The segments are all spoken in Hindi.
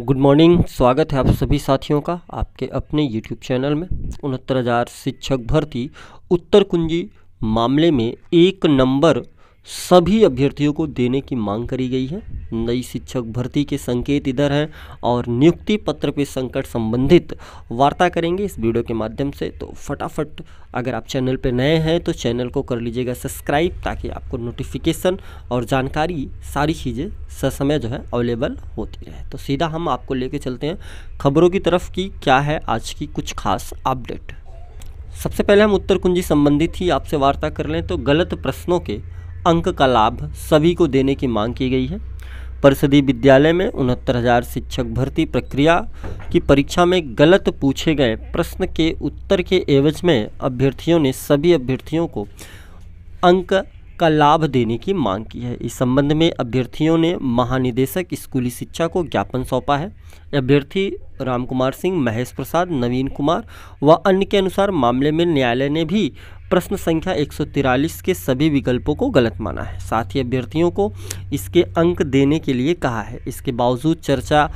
गुड मॉर्निंग स्वागत है आप सभी साथियों का आपके अपने यूट्यूब चैनल में उनहत्तर हज़ार शिक्षक भर्ती उत्तर कुंजी मामले में एक नंबर सभी अभ्यर्थियों को देने की मांग करी गई है नई शिक्षक भर्ती के संकेत इधर हैं और नियुक्ति पत्र पे संकट संबंधित वार्ता करेंगे इस वीडियो के माध्यम से तो फटाफट अगर आप चैनल पे नए हैं तो चैनल को कर लीजिएगा सब्सक्राइब ताकि आपको नोटिफिकेशन और जानकारी सारी चीज़ें ससमय जो है अवेलेबल होती रहे तो सीधा हम आपको ले चलते हैं खबरों की तरफ की क्या है आज की कुछ खास अपडेट सबसे पहले हम उत्तर कुंजी संबंधित ही आपसे वार्ता कर लें तो गलत प्रश्नों के अंक का लाभ सभी को देने की मांग की गई है परिषदीय विद्यालय में उनहत्तर हजार शिक्षक भर्ती प्रक्रिया की परीक्षा में गलत पूछे गए प्रश्न के उत्तर के एवज में अभ्यर्थियों ने सभी अभ्यर्थियों को अंक का लाभ देने की मांग की है इस संबंध में अभ्यर्थियों ने महानिदेशक स्कूली शिक्षा को ज्ञापन सौंपा है अभ्यर्थी रामकुमार सिंह महेश प्रसाद नवीन कुमार व अन्य के अनुसार मामले में न्यायालय ने भी प्रश्न संख्या एक के सभी विकल्पों को गलत माना है साथ ही अभ्यर्थियों को इसके अंक देने के लिए कहा है इसके बावजूद चर्चा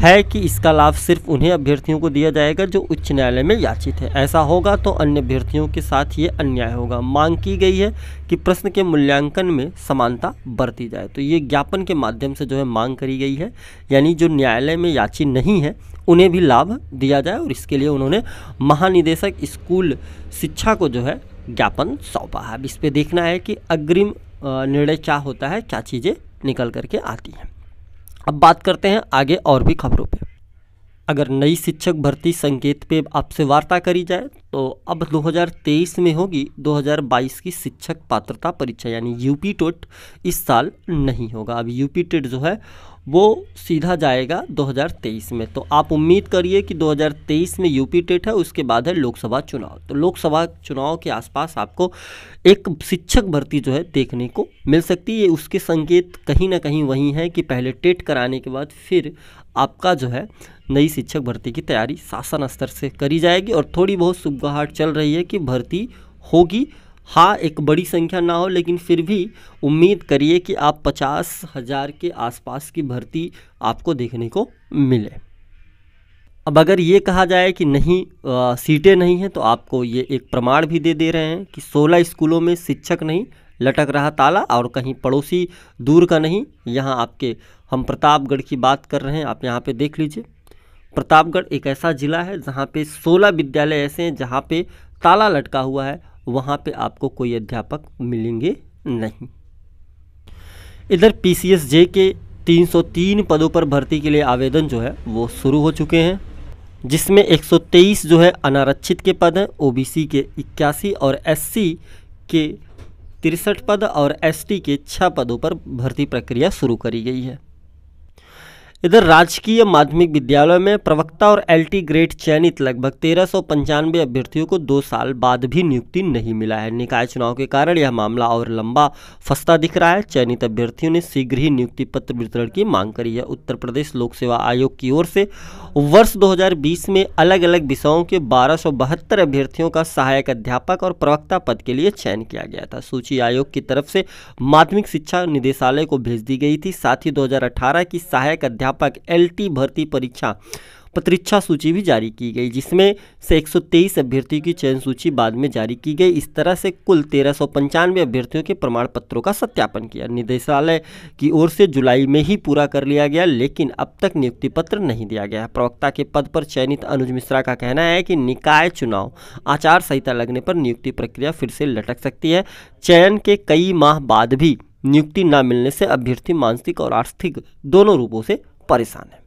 है कि इसका लाभ सिर्फ उन्हें अभ्यर्थियों को दिया जाएगा जो उच्च न्यायालय में याचित है ऐसा होगा तो अन्य अभ्यर्थियों के साथ ये अन्याय होगा मांग की गई है कि प्रश्न के मूल्यांकन में समानता बरती जाए तो ये ज्ञापन के माध्यम से जो है मांग करी गई है यानी जो न्यायालय में याची नहीं है उन्हें भी लाभ दिया जाए और इसके लिए उन्होंने महानिदेशक स्कूल शिक्षा को जो है ज्ञापन सौंपा है अब इस पर देखना है कि अग्रिम निर्णय क्या होता है क्या चीज़ें निकल करके आती हैं अब बात करते हैं आगे और भी खबरों पे अगर नई शिक्षक भर्ती संकेत पे आपसे वार्ता करी जाए तो अब 2023 में होगी 2022 की शिक्षक पात्रता परीक्षा यानी यूपी टोट इस साल नहीं होगा अब यूपी टेट जो है वो सीधा जाएगा 2023 में तो आप उम्मीद करिए कि 2023 में यूपी टेट है उसके बाद है लोकसभा चुनाव तो लोकसभा चुनाव के आसपास आपको एक शिक्षक भर्ती जो है देखने को मिल सकती है उसके संकेत कहीं ना कहीं वही हैं कि पहले टेट कराने के बाद फिर आपका जो है नई शिक्षक भर्ती की तैयारी शासन स्तर से करी जाएगी और थोड़ी बहुत सुबगाहट चल रही है कि भर्ती होगी हाँ एक बड़ी संख्या ना हो लेकिन फिर भी उम्मीद करिए कि आप पचास हज़ार के आसपास की भर्ती आपको देखने को मिले अब अगर ये कहा जाए कि नहीं सीटें नहीं हैं तो आपको ये एक प्रमाण भी दे दे रहे हैं कि 16 स्कूलों में शिक्षक नहीं लटक रहा ताला और कहीं पड़ोसी दूर का नहीं यहाँ आपके हम प्रतापगढ़ की बात कर रहे हैं आप यहाँ पे देख लीजिए प्रतापगढ़ एक ऐसा ज़िला है जहाँ पे 16 विद्यालय ऐसे हैं जहाँ पे ताला लटका हुआ है वहाँ पे आपको कोई अध्यापक मिलेंगे नहीं इधर पी जे के 303 पदों पर भर्ती के लिए आवेदन जो है वो शुरू हो चुके हैं जिसमें 123 जो है अनारक्षित के पद हैं ओ के इक्यासी और एस के तिरसठ पद और एसटी के छः पदों पर भर्ती प्रक्रिया शुरू करी गई है इधर राजकीय माध्यमिक विद्यालय में प्रवक्ता और एलटी ग्रेड चयनित लगभग तेरह सौ पंचानवे अभ्यर्थियों को दो साल बाद भी नियुक्ति नहीं मिला है निकाय चुनाव के कारण यह मामला और लंबा फंसता दिख रहा है चयनित अभ्यर्थियों ने शीघ्र ही नियुक्ति पत्र वितरण की मांग करी है उत्तर प्रदेश लोक सेवा आयोग की ओर से वर्ष दो में अलग अलग विषयों के बारह अभ्यर्थियों का सहायक अध्यापक और प्रवक्ता पद के लिए चयन किया गया था सूची आयोग की तरफ से माध्यमिक शिक्षा निदेशालय को भेज दी गई थी साथ ही दो की सहायक अध्यापक व्यापक एल भर्ती परीक्षा प्रतीक्षा सूची भी जारी की गई जिसमें से एक अभ्यर्थियों की चयन सूची बाद में जारी की गई इस तरह से कुल तेरह अभ्यर्थियों के प्रमाण पत्रों का सत्यापन किया निदेशालय की ओर से जुलाई में ही पूरा कर लिया गया लेकिन अब तक नियुक्ति पत्र नहीं दिया गया प्रवक्ता के पद पर चयनित अनुज मिश्रा का कहना है कि निकाय चुनाव आचार संहिता लगने पर नियुक्ति प्रक्रिया फिर से लटक सकती है चयन के कई माह बाद भी नियुक्ति न मिलने से अभ्यर्थी मानसिक और आर्थिक दोनों रूपों से परेशान है